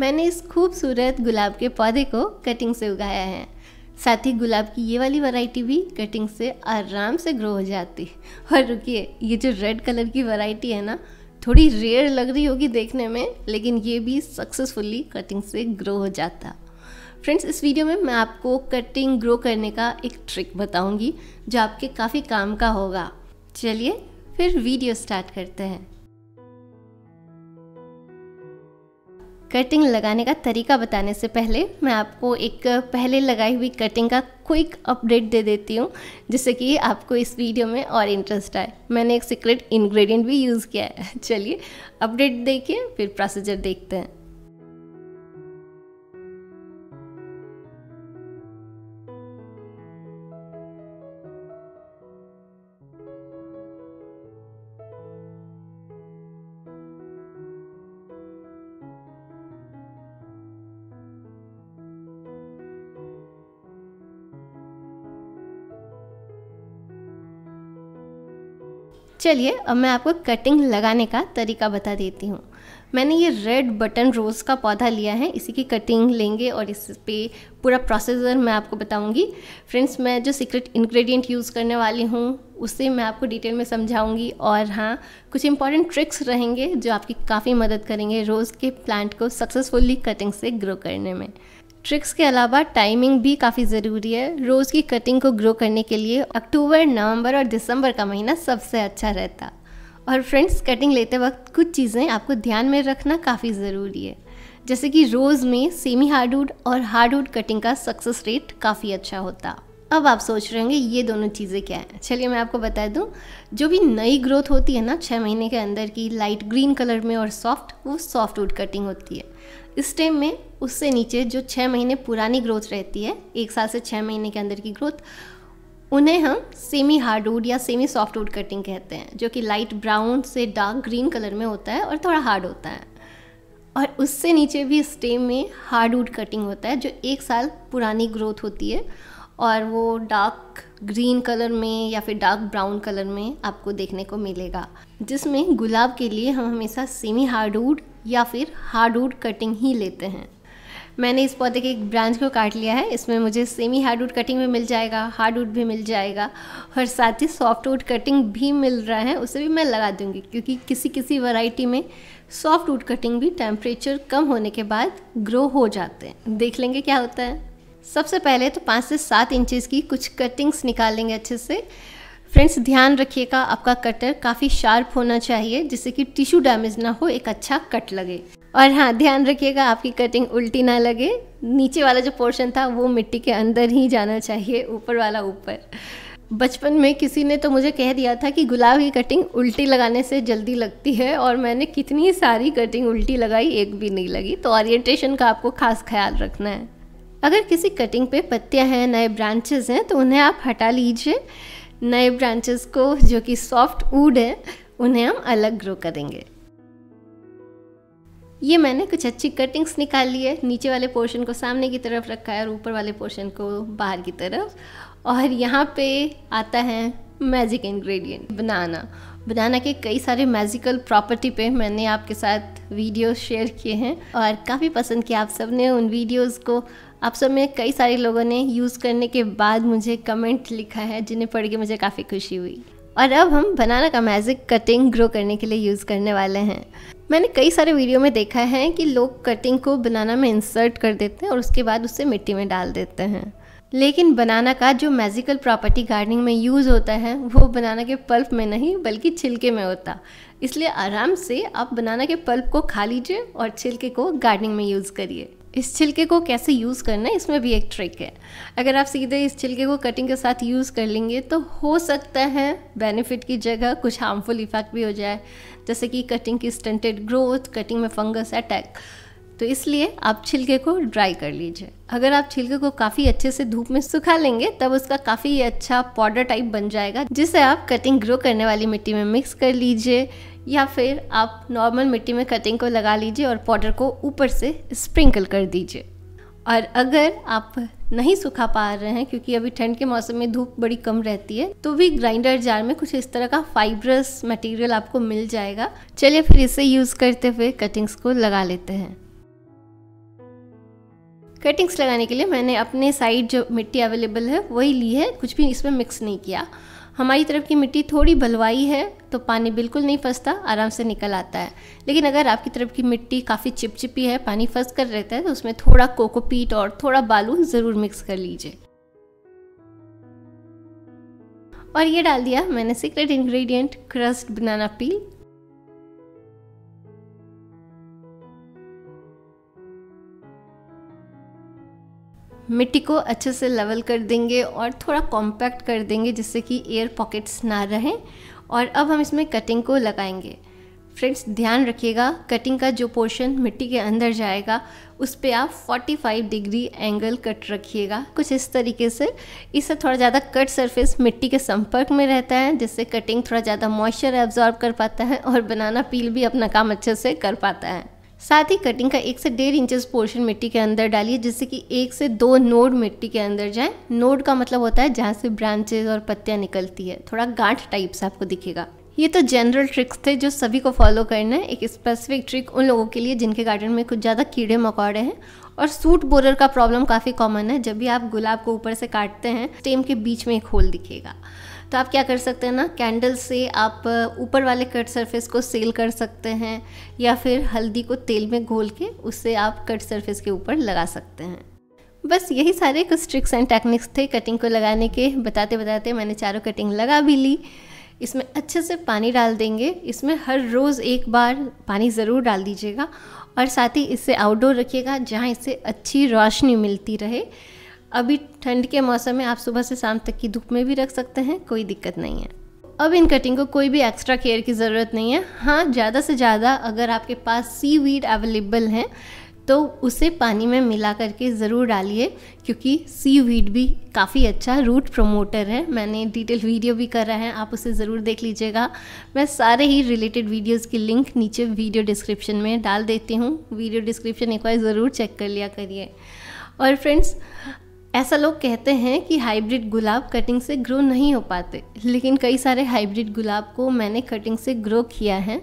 मैंने इस खूबसूरत गुलाब के पौधे को कटिंग से उगाया है साथ ही गुलाब की ये वाली वैरायटी भी कटिंग से आराम से ग्रो हो जाती है और रुकिए ये जो रेड कलर की वैरायटी है ना थोड़ी रेयर लग रही होगी देखने में लेकिन ये भी सक्सेसफुली कटिंग से ग्रो हो जाता फ्रेंड्स इस वीडियो में मैं आपको कटिंग ग्रो करने का एक ट्रिक बताऊंगी जो आपके काफ़ी काम का होगा चलिए फिर वीडियो स्टार्ट करते हैं कटिंग लगाने का तरीका बताने से पहले मैं आपको एक पहले लगाई हुई कटिंग का क्विक अपडेट दे देती हूँ जिससे कि आपको इस वीडियो में और इंटरेस्ट आए मैंने एक सीक्रेट इंग्रेडिएंट भी यूज़ किया है चलिए अपडेट देखिए फिर प्रोसीजर देखते हैं चलिए अब मैं आपको कटिंग लगाने का तरीका बता देती हूँ मैंने ये रेड बटन रोज़ का पौधा लिया है इसी की कटिंग लेंगे और इस पर पूरा प्रोसेसर मैं आपको बताऊंगी फ्रेंड्स मैं जो सीक्रेट इंग्रेडिएंट यूज़ करने वाली हूँ उसे मैं आपको डिटेल में समझाऊंगी और हाँ कुछ इंपॉर्टेंट ट्रिक्स रहेंगे जो आपकी काफ़ी मदद करेंगे रोज़ के प्लांट को सक्सेसफुली कटिंग से ग्रो करने में ट्रिक्स के अलावा टाइमिंग भी काफ़ी ज़रूरी है रोज़ की कटिंग को ग्रो करने के लिए अक्टूबर नवंबर और दिसंबर का महीना सबसे अच्छा रहता और फ्रेंड्स कटिंग लेते वक्त कुछ चीज़ें आपको ध्यान में रखना काफ़ी ज़रूरी है जैसे कि रोज़ में सेमी हार्डवुड और हार्डवुड कटिंग का सक्सेस रेट काफ़ी अच्छा होता अब आप सोच रहे होंगे ये दोनों चीज़ें क्या हैं चलिए मैं आपको बता दूं जो भी नई ग्रोथ होती है ना छः महीने के अंदर की लाइट ग्रीन कलर में और सॉफ्ट वो सॉफ्ट वुड कटिंग होती है इस टाइम में उससे नीचे जो छः महीने पुरानी ग्रोथ रहती है एक साल से छः महीने के अंदर की ग्रोथ उन्हें हम सेमी हार्डवुड या सेमी सॉफ्टवुड कटिंग कहते हैं जो कि लाइट ब्राउन से डार्क ग्रीन कलर में होता है और थोड़ा हार्ड होता है और उससे नीचे भी स्टेम में हार्डवुड कटिंग होता है जो एक साल पुरानी ग्रोथ होती है और वो डार्क ग्रीन कलर में या फिर डार्क ब्राउन कलर में आपको देखने को मिलेगा जिसमें गुलाब के लिए हम हमेशा सेमी हार्डवुड या फिर हार्डवुड कटिंग ही लेते हैं मैंने इस पौधे के एक ब्रांच को काट लिया है इसमें मुझे सेमी हार्डवुड कटिंग भी मिल जाएगा हार्डवुड भी मिल जाएगा और साथ ही सॉफ्टवुड कटिंग भी मिल रहा है उसे भी मैं लगा दूंगी क्योंकि किसी किसी वैरायटी में सॉफ्टवुड कटिंग भी टेम्परेचर कम होने के बाद ग्रो हो जाते हैं देख लेंगे क्या होता है सबसे पहले तो पाँच से सात इंचेस की कुछ कटिंग्स निकाल लेंगे अच्छे से फ्रेंड्स ध्यान रखिएगा आपका कटर काफ़ी शार्प होना चाहिए जिससे कि टिश्यू डैमेज ना हो एक अच्छा कट लगे और हाँ ध्यान रखिएगा आपकी कटिंग उल्टी ना लगे नीचे वाला जो पोर्शन था वो मिट्टी के अंदर ही जाना चाहिए ऊपर वाला ऊपर बचपन में किसी ने तो मुझे कह दिया था कि गुलाब की कटिंग उल्टी लगाने से जल्दी लगती है और मैंने कितनी सारी कटिंग उल्टी लगाई एक भी नहीं लगी तो ओरिएंटेशन का आपको खास ख्याल रखना है अगर किसी कटिंग पे पत्तियां हैं नए ब्रांचेस हैं तो उन्हें आप हटा लीजिए नए ब्रांचेस को जो कि सॉफ्ट वूड है उन्हें हम अलग ग्रो करेंगे ये मैंने कुछ अच्छी कटिंग्स निकाल ली है नीचे वाले पोर्शन को सामने की तरफ रखा है और ऊपर वाले पोर्शन को बाहर की तरफ और यहाँ पे आता है मैजिक इंग्रेडिएंट बनाना बनाना के कई सारे मैजिकल प्रॉपर्टी पे मैंने आपके साथ वीडियोस शेयर किए हैं और काफ़ी पसंद किया आप सबने उन वीडियोस को आप सब में कई सारे लोगों ने यूज़ करने के बाद मुझे कमेंट लिखा है जिन्हें पढ़ के मुझे काफ़ी खुशी हुई और अब हम बनाना का मैजिक कटिंग ग्रो करने के लिए यूज़ करने वाले हैं मैंने कई सारे वीडियो में देखा है कि लोग कटिंग को बनाना में इंसर्ट कर देते हैं और उसके बाद उसे मिट्टी में डाल देते हैं लेकिन बनाना का जो मैजिकल प्रॉपर्टी गार्डनिंग में यूज़ होता है वो बनाना के पल्प में नहीं बल्कि छिलके में होता इसलिए आराम से आप बनाना के पल्प को खा लीजिए और छिलके को गार्डनिंग में यूज़ करिए इस छिलके को कैसे यूज़ करना है इसमें भी एक ट्रिक है अगर आप सीधे इस छिलके को कटिंग के साथ यूज़ कर लेंगे तो हो सकता है बेनिफिट की जगह कुछ हार्मफुल इफ़ेक्ट भी हो जाए जैसे कि कटिंग की स्टंटेड ग्रोथ कटिंग में फंगस अटैक तो इसलिए आप छिलके को ड्राई कर लीजिए अगर आप छिलके को काफ़ी अच्छे से धूप में सुखा लेंगे तब उसका काफ़ी अच्छा पाउडर टाइप बन जाएगा जिसे आप कटिंग ग्रो करने वाली मिट्टी में मिक्स कर लीजिए या फिर आप नॉर्मल मिट्टी में कटिंग को लगा लीजिए और पाउडर को ऊपर से स्प्रिंकल कर दीजिए और अगर आप नहीं सुखा पा रहे हैं क्योंकि अभी ठंड के मौसम में धूप बड़ी कम रहती है तो भी ग्राइंडर जार में कुछ इस तरह का फाइब्रस मटेरियल आपको मिल जाएगा चलिए फिर इसे यूज़ करते हुए कटिंग्स को लगा लेते हैं कटिंग्स लगाने के लिए मैंने अपने साइड जो मिट्टी अवेलेबल है वही ली है कुछ भी इसमें मिक्स नहीं किया हमारी तरफ की मिट्टी थोड़ी बलवाई है तो पानी बिल्कुल नहीं फंसता आराम से निकल आता है लेकिन अगर आपकी तरफ की मिट्टी काफ़ी चिपचिपी है पानी फंस कर रहता है तो उसमें थोड़ा कोकोपीट और थोड़ा बालू ज़रूर मिक्स कर लीजिए और ये डाल दिया मैंने secret ingredient crushed banana peel मिट्टी को अच्छे से लेवल कर देंगे और थोड़ा कॉम्पैक्ट कर देंगे जिससे कि एयर पॉकेट्स ना रहें और अब हम इसमें कटिंग को लगाएंगे फ्रेंड्स ध्यान रखिएगा कटिंग का जो पोर्शन मिट्टी के अंदर जाएगा उस पर आप 45 डिग्री एंगल कट रखिएगा कुछ इस तरीके से इससे थोड़ा ज़्यादा कट सरफेस मिट्टी के संपर्क में रहता है जिससे कटिंग थोड़ा ज़्यादा मॉइस्चर एब्जॉर्ब कर पाता है और बनाना पील भी अपना काम अच्छे से कर पाता है साथ ही कटिंग का एक से डेढ़ इंचेस पोर्शन मिट्टी के अंदर डालिए जिससे कि एक से दो नोड मिट्टी के अंदर जाए नोड का मतलब होता है जहाँ से ब्रांचेज और पत्तियाँ निकलती है थोड़ा गांठ टाइप से आपको दिखेगा ये तो जनरल ट्रिक्स थे जो सभी को फॉलो करना है एक स्पेसिफिक ट्रिक उन लोगों के लिए जिनके गार्डन में कुछ ज़्यादा कीड़े मकौड़े हैं और सूट बोरर का प्रॉब्लम काफ़ी कॉमन है जब भी आप गुलाब को ऊपर से काटते हैं स्टेम के बीच में एक होल दिखेगा तो आप क्या कर सकते हैं ना कैंडल से आप ऊपर वाले कट सरफेस को सेल कर सकते हैं या फिर हल्दी को तेल में घोल के उससे आप कट सरफेस के ऊपर लगा सकते हैं बस यही सारे कुछ ट्रिक्स एंड टेक्निक्स थे कटिंग को लगाने के बताते बताते मैंने चारों कटिंग लगा भी ली इसमें अच्छे से पानी डाल देंगे इसमें हर रोज़ एक बार पानी ज़रूर डाल दीजिएगा और साथ ही इसे आउटडोर रखिएगा जहाँ इसे अच्छी रोशनी मिलती रहे अभी ठंड के मौसम में आप सुबह से शाम तक की धूप में भी रख सकते हैं कोई दिक्कत नहीं है अब इन कटिंग को कोई भी एक्स्ट्रा केयर की ज़रूरत नहीं है हाँ ज़्यादा से ज़्यादा अगर आपके पास सी वीड अवेलेबल हैं तो उसे पानी में मिला करके ज़रूर डालिए क्योंकि सी वीड भी काफ़ी अच्छा रूट प्रोमोटर है मैंने डिटेल वीडियो भी करा है आप उसे ज़रूर देख लीजिएगा मैं सारे ही रिलेटेड वीडियोस की लिंक नीचे वीडियो डिस्क्रिप्शन में डाल देती हूँ वीडियो डिस्क्रिप्शन एक बार ज़रूर चेक कर लिया करिए और फ्रेंड्स ऐसा लोग कहते हैं कि हाइब्रिड गुलाब कटिंग से ग्रो नहीं हो पाते लेकिन कई सारे हाइब्रिड गुलाब को मैंने कटिंग से ग्रो किया है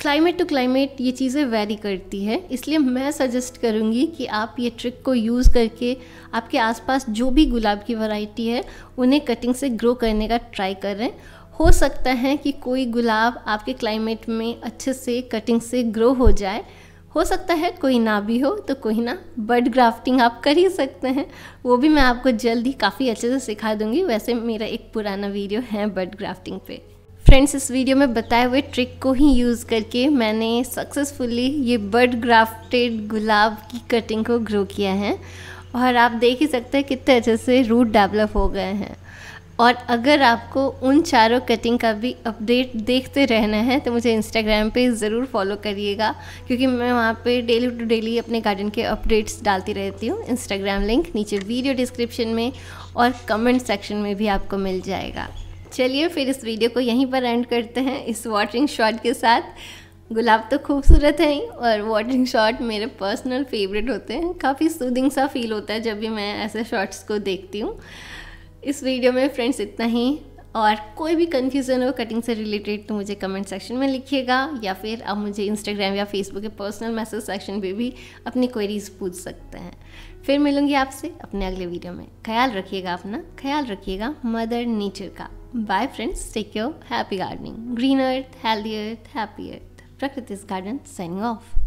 क्लाइमेट टू क्लाइमेट ये चीज़ें वेरी करती है इसलिए मैं सजेस्ट करूँगी कि आप ये ट्रिक को यूज़ करके आपके आसपास जो भी गुलाब की वैरायटी है उन्हें कटिंग से ग्रो करने का ट्राई करें हो सकता है कि कोई गुलाब आपके क्लाइमेट में अच्छे से कटिंग से ग्रो हो जाए हो सकता है कोई ना भी हो तो कोई ना बर्ड ग्राफ्टिंग आप कर ही सकते हैं वो भी मैं आपको जल्द ही काफ़ी अच्छे से सिखा दूंगी वैसे मेरा एक पुराना वीडियो है बर्ड ग्राफ्टिंग पे फ्रेंड्स इस वीडियो में बताए हुए ट्रिक को ही यूज़ करके मैंने सक्सेसफुली ये बर्ड ग्राफ्टेड गुलाब की कटिंग को ग्रो किया है और आप देख ही सकते हैं कितने अच्छे से रूट डेवलप हो गए हैं और अगर आपको उन चारों कटिंग का भी अपडेट देखते रहना है तो मुझे इंस्टाग्राम पे ज़रूर फॉलो करिएगा क्योंकि मैं वहाँ पे डेली टू डेली अपने गार्डन के अपडेट्स डालती रहती हूँ इंस्टाग्राम लिंक नीचे वीडियो डिस्क्रिप्शन में और कमेंट सेक्शन में भी आपको मिल जाएगा चलिए फिर इस वीडियो को यहीं पर एंड करते हैं इस वाटरिंग शॉट के साथ गुलाब तो खूबसूरत है ही और वाटरिंग शॉट मेरे पर्सनल फेवरेट होते हैं काफ़ी सूदिंग सा फील होता है जब भी मैं ऐसे शॉट्स को देखती हूँ इस वीडियो में फ्रेंड्स इतना ही और कोई भी कन्फ्यूज़न हो कटिंग से रिलेटेड तो मुझे कमेंट सेक्शन में लिखिएगा या फिर आप मुझे इंस्टाग्राम या फेसबुक के पर्सनल मैसेज सेक्शन पे भी अपनी क्वेरीज पूछ सकते हैं फिर मिलूंगी आपसे अपने अगले वीडियो में ख्याल रखिएगा अपना ख्याल रखिएगा मदर नेचर का bye friends take your happy gardening green earth healthy earth happy earth Prakriti garden signing off